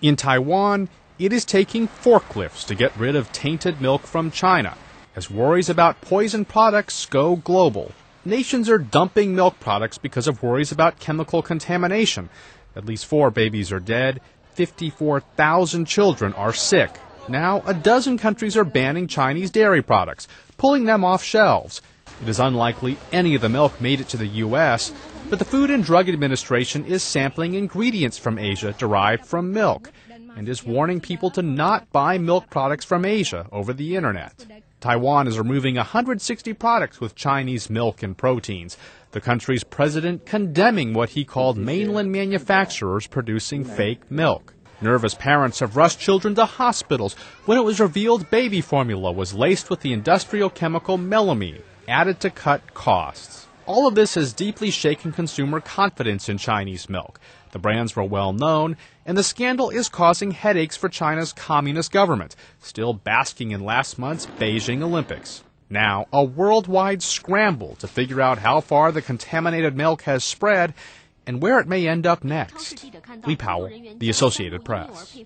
In Taiwan, it is taking forklifts to get rid of tainted milk from China. As worries about poison products go global, nations are dumping milk products because of worries about chemical contamination. At least four babies are dead, 54,000 children are sick. Now, a dozen countries are banning Chinese dairy products, pulling them off shelves. It is unlikely any of the milk made it to the U.S., but the Food and Drug Administration is sampling ingredients from Asia derived from milk and is warning people to not buy milk products from Asia over the internet. Taiwan is removing 160 products with Chinese milk and proteins. The country's president condemning what he called mainland manufacturers producing fake milk. Nervous parents have rushed children to hospitals when it was revealed baby formula was laced with the industrial chemical melamine, added to cut costs. All of this has deeply shaken consumer confidence in Chinese milk. The brands were well known, and the scandal is causing headaches for China's communist government, still basking in last month's Beijing Olympics. Now, a worldwide scramble to figure out how far the contaminated milk has spread and where it may end up next. Lee Powell, The Associated Press.